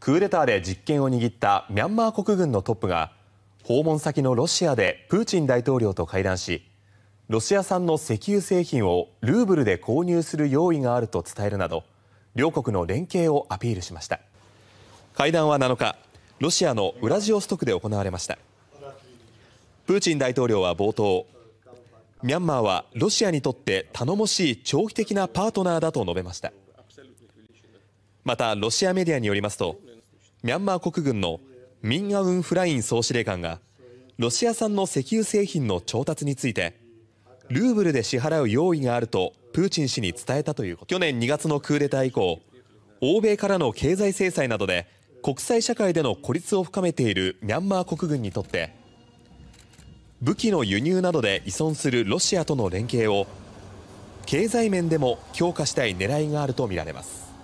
クーデターで実権を握ったミャンマー国軍のトップが訪問先のロシアでプーチン大統領と会談しロシア産の石油製品をルーブルで購入する用意があると伝えるなど両国の連携をアピールしました会談は7日ロシアのウラジオストクで行われましたプーチン大統領は冒頭ミャンマーはロシアにとって頼もしい長期的なパートナーだと述べましたまた、ロシアメディアによりますと、ミャンマー国軍のミン・アウン・フライン総司令官が、ロシア産の石油製品の調達について、ルーブルで支払う用意があるとプーチン氏に伝えたという去年2月のクーデター以降、欧米からの経済制裁などで国際社会での孤立を深めているミャンマー国軍にとって、武器の輸入などで依存するロシアとの連携を経済面でも強化したい狙いがあるとみられます。